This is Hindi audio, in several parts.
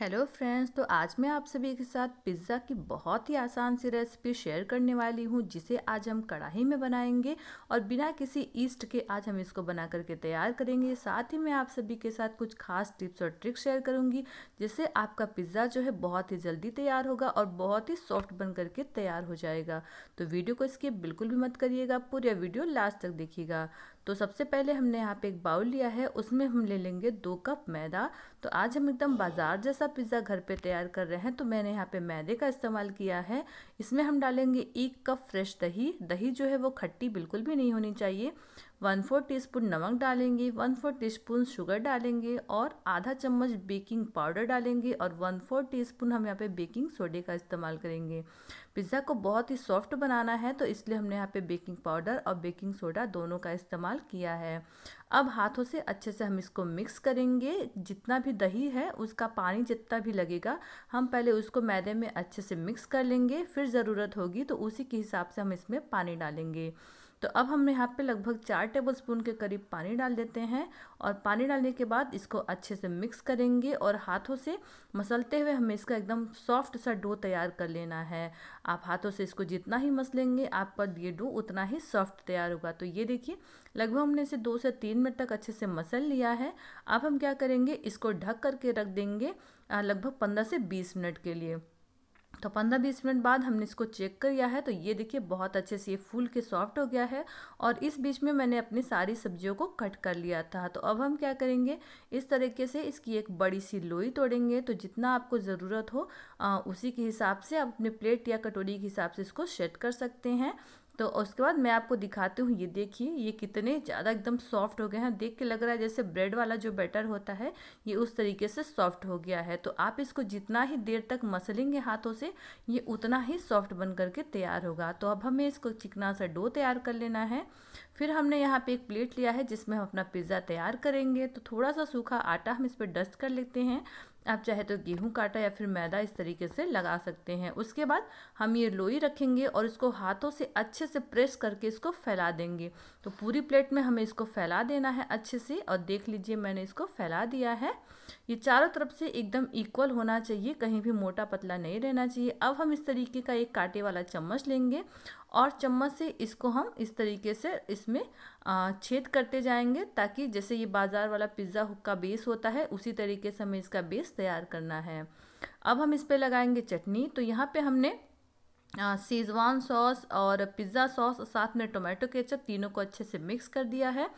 हेलो फ्रेंड्स तो आज मैं आप सभी के साथ पिज़्ज़ा की बहुत ही आसान सी रेसिपी शेयर करने वाली हूँ जिसे आज हम कढ़ाई में बनाएंगे और बिना किसी ईस्ट के आज हम इसको बना करके तैयार करेंगे साथ ही मैं आप सभी के साथ कुछ खास टिप्स और ट्रिक्स शेयर करूंगी जिससे आपका पिज़्ज़ा जो है बहुत ही जल्दी तैयार होगा और बहुत ही सॉफ्ट बन करके तैयार हो जाएगा तो वीडियो को इसके बिल्कुल भी मत करिएगा पूरा वीडियो लास्ट तक देखिएगा तो सबसे पहले हमने यहाँ पे एक बाउल लिया है उसमें हम ले लेंगे दो कप मैदा तो आज हम एकदम बाज़ार जैसा पिज़्ज़ा घर पे तैयार कर रहे हैं तो मैंने यहाँ पे मैदे का इस्तेमाल किया है इसमें हम डालेंगे एक कप फ्रेश दही दही जो है वो खट्टी बिल्कुल भी नहीं होनी चाहिए वन फोर टीस्पून नमक डालेंगे वन फोर टीस्पून शुगर डालेंगे और आधा चम्मच बेकिंग पाउडर डालेंगे और वन फोर टीस्पून हम यहाँ पे बेकिंग सोडे का इस्तेमाल करेंगे पिज़्ज़ा को बहुत ही सॉफ्ट बनाना है तो इसलिए हमने यहाँ पे बेकिंग पाउडर और बेकिंग सोडा दोनों का इस्तेमाल किया है अब हाथों से अच्छे से हम इसको मिक्स करेंगे जितना भी दही है उसका पानी जितना भी लगेगा हम पहले उसको मैदे में अच्छे से मिक्स कर लेंगे फिर ज़रूरत होगी तो उसी के हिसाब से हम इसमें पानी डालेंगे तो अब हम यहाँ पे लगभग चार टेबल स्पून के करीब पानी डाल देते हैं और पानी डालने के बाद इसको अच्छे से मिक्स करेंगे और हाथों से मसलते हुए हमें इसका एकदम सॉफ्ट सा डो तैयार कर लेना है आप हाथों से इसको जितना ही मसलेंगे आपका ये डो उतना ही सॉफ्ट तैयार होगा तो ये देखिए लगभग हमने इसे दो से तीन मिनट तक अच्छे से मसल लिया है अब हम क्या करेंगे इसको ढक करके रख देंगे लगभग पंद्रह से बीस मिनट के लिए तो पंद्रह बीस मिनट बाद हमने इसको चेक कर लिया है तो ये देखिए बहुत अच्छे से ये फूल के सॉफ्ट हो गया है और इस बीच में मैंने अपनी सारी सब्जियों को कट कर लिया था तो अब हम क्या करेंगे इस तरीके से इसकी एक बड़ी सी लोई तोड़ेंगे तो जितना आपको ज़रूरत हो आ, उसी के हिसाब से आप अपने प्लेट या कटोरी के हिसाब से इसको सेट कर सकते हैं तो उसके बाद मैं आपको दिखाती हूँ ये देखिए ये कितने ज़्यादा एकदम सॉफ्ट हो गए हैं देख के लग रहा है जैसे ब्रेड वाला जो बैटर होता है ये उस तरीके से सॉफ्ट हो गया है तो आप इसको जितना ही देर तक मसलेंगे हाथों से ये उतना ही सॉफ्ट बन करके तैयार होगा तो अब हमें इसको चिकना सा डो तैयार कर लेना है फिर हमने यहाँ पे एक प्लेट लिया है जिसमें हम अपना पिज़्ज़ा तैयार करेंगे तो थोड़ा सा सूखा आटा हम इस पर डस्ट कर लेते हैं आप चाहे तो गेहूं का आटा या फिर मैदा इस तरीके से लगा सकते हैं उसके बाद हम ये लोई रखेंगे और इसको हाथों से अच्छे से प्रेस करके इसको फैला देंगे तो पूरी प्लेट में हमें इसको फैला देना है अच्छे से और देख लीजिए मैंने इसको फैला दिया है ये चारों तरफ से एकदम इक्वल होना चाहिए कहीं भी मोटा पतला नहीं रहना चाहिए अब हम इस तरीके का एक कांटे वाला चम्मच लेंगे और चम्मच से इसको हम इस तरीके से इसमें छेद करते जाएंगे ताकि जैसे ये बाज़ार वाला पिज़्ज़ा का बेस होता है उसी तरीके से हमें इसका बेस तैयार करना है अब हम इस पर लगाएंगे चटनी तो यहाँ पे हमने शेज़वान सॉस और पिज़्ज़ा सॉस और साथ में टोमेटो केचप तीनों को अच्छे से मिक्स कर दिया है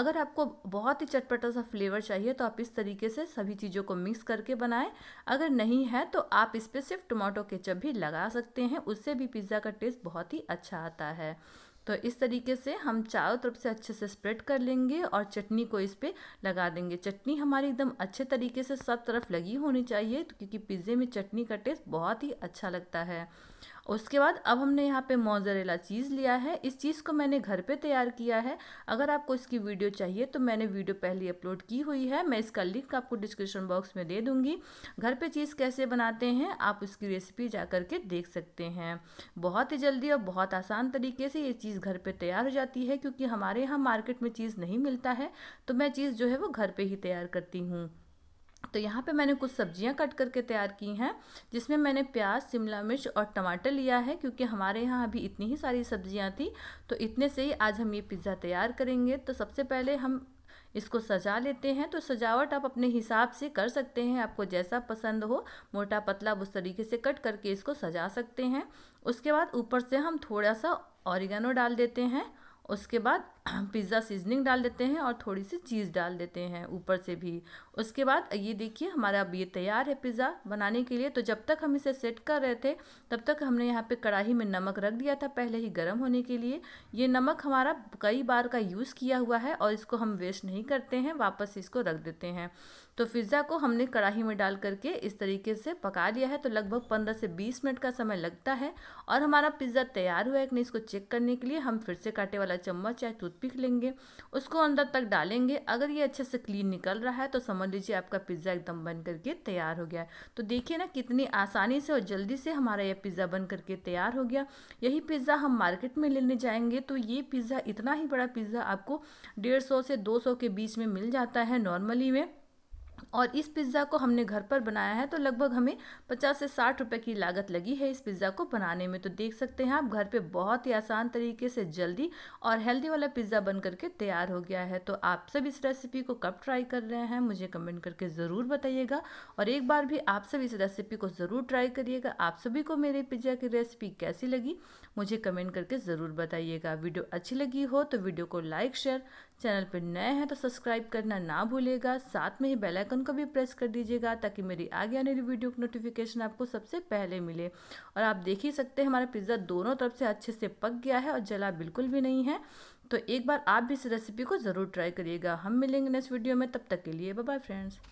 अगर आपको बहुत ही चटपटा सा फ्लेवर चाहिए तो आप इस तरीके से सभी चीज़ों को मिक्स करके बनाएं अगर नहीं है तो आप इस पर सिर्फ टोमेटो केचप भी लगा सकते हैं उससे भी पिज़्ज़ा का टेस्ट बहुत ही अच्छा आता है तो इस तरीके से हम चारों तरफ से अच्छे से स्प्रेड कर लेंगे और चटनी को इस पर लगा देंगे चटनी हमारी एकदम अच्छे तरीके से सब तरफ लगी होनी चाहिए तो क्योंकि पिज़्ज़े में चटनी का टेस्ट बहुत ही अच्छा लगता है उसके बाद अब हमने यहाँ पे मोजरेला चीज़ लिया है इस चीज़ को मैंने घर पे तैयार किया है अगर आपको इसकी वीडियो चाहिए तो मैंने वीडियो पहले अपलोड की हुई है मैं इसका लिंक आपको डिस्क्रिप्शन बॉक्स में दे दूँगी घर पर चीज़ कैसे बनाते हैं आप उसकी रेसिपी जा करके देख सकते हैं बहुत ही जल्दी और बहुत आसान तरीके से ये चीज़ घर पर तैयार हो जाती है क्योंकि हमारे यहाँ मार्केट में चीज़ नहीं मिलता है तो मैं चीज़ जो है वो घर पर ही तैयार करती हूँ तो यहाँ पे मैंने कुछ सब्जियाँ कट करके तैयार की हैं जिसमें मैंने प्याज शिमला मिर्च और टमाटर लिया है क्योंकि हमारे यहाँ अभी इतनी ही सारी सब्जियाँ थी तो इतने से ही आज हम ये पिज़्ज़ा तैयार करेंगे तो सबसे पहले हम इसको सजा लेते हैं तो सजावट आप अपने हिसाब से कर सकते हैं आपको जैसा पसंद हो मोटा पतला उस तरीके से कट करके इसको सजा सकते हैं उसके बाद ऊपर से हम थोड़ा सा ऑरिगेनो डाल देते हैं उसके बाद पिज़्ज़ा सीजनिंग डाल देते हैं और थोड़ी सी चीज़ डाल देते हैं ऊपर से भी उसके बाद ये देखिए हमारा अब ये तैयार है पिज़्ज़ा बनाने के लिए तो जब तक हम इसे सेट कर रहे थे तब तक हमने यहाँ पे कढ़ाई में नमक रख दिया था पहले ही गर्म होने के लिए ये नमक हमारा कई बार का यूज़ किया हुआ है और इसको हम वेस्ट नहीं करते हैं वापस इसको रख देते हैं तो पिज़्ज़ा को हमने कढ़ाई में डाल करके इस तरीके से पका लिया है तो लगभग पंद्रह से बीस मिनट का समय लगता है और हमारा पिज़्ज़ा तैयार हुआ है कि नहीं इसको चेक करने के लिए हम फिर से काटे वाला चम्मच चाहे टूथपिक लेंगे उसको अंदर तक डालेंगे अगर ये अच्छे से क्लीन निकल रहा है तो समझ लीजिए आपका पिज़्ज़ा एकदम बन करके तैयार हो गया है तो देखिए ना कितनी आसानी से और जल्दी से हमारा यह पिज़्ज़ा बन करके तैयार हो गया यही पिज़्ज़ा हम मार्केट में लेने जाएंगे तो ये पिज़्ज़ा इतना ही बड़ा पिज़्ज़ा आपको डेढ़ से दो के बीच में मिल जाता है नॉर्मली में और इस पिज़्ज़ा को हमने घर पर बनाया है तो लगभग हमें 50 से 60 रुपए की लागत लगी है इस पिज़्ज़ा को बनाने में तो देख सकते हैं आप घर पे बहुत ही आसान तरीके से जल्दी और हेल्दी वाला पिज़्ज़ा बन करके तैयार हो गया है तो आप सब इस रेसिपी को कब ट्राई कर रहे हैं मुझे कमेंट करके ज़रूर बताइएगा और एक बार भी आप सब इस रेसिपी को ज़रूर ट्राई करिएगा आप सभी को मेरे पिज़्ज़ा की रेसिपी कैसी लगी मुझे कमेंट करके ज़रूर बताइएगा वीडियो अच्छी लगी हो तो वीडियो को लाइक शेयर चैनल पर नए हैं तो सब्सक्राइब करना ना भूलेगा साथ में ही बेलाइक आइकन को भी प्रेस कर दीजिएगा ताकि मेरी आगे आने वाली वीडियो की नोटिफिकेशन आपको सबसे पहले मिले और आप देख ही सकते हैं हमारा पिज़्ज़ा दोनों तरफ से अच्छे से पक गया है और जला बिल्कुल भी नहीं है तो एक बार आप भी इस रेसिपी को ज़रूर ट्राई करिएगा हम मिलेंगे नेक्स्ट वीडियो में तब तक के लिए बाय फ्रेंड्स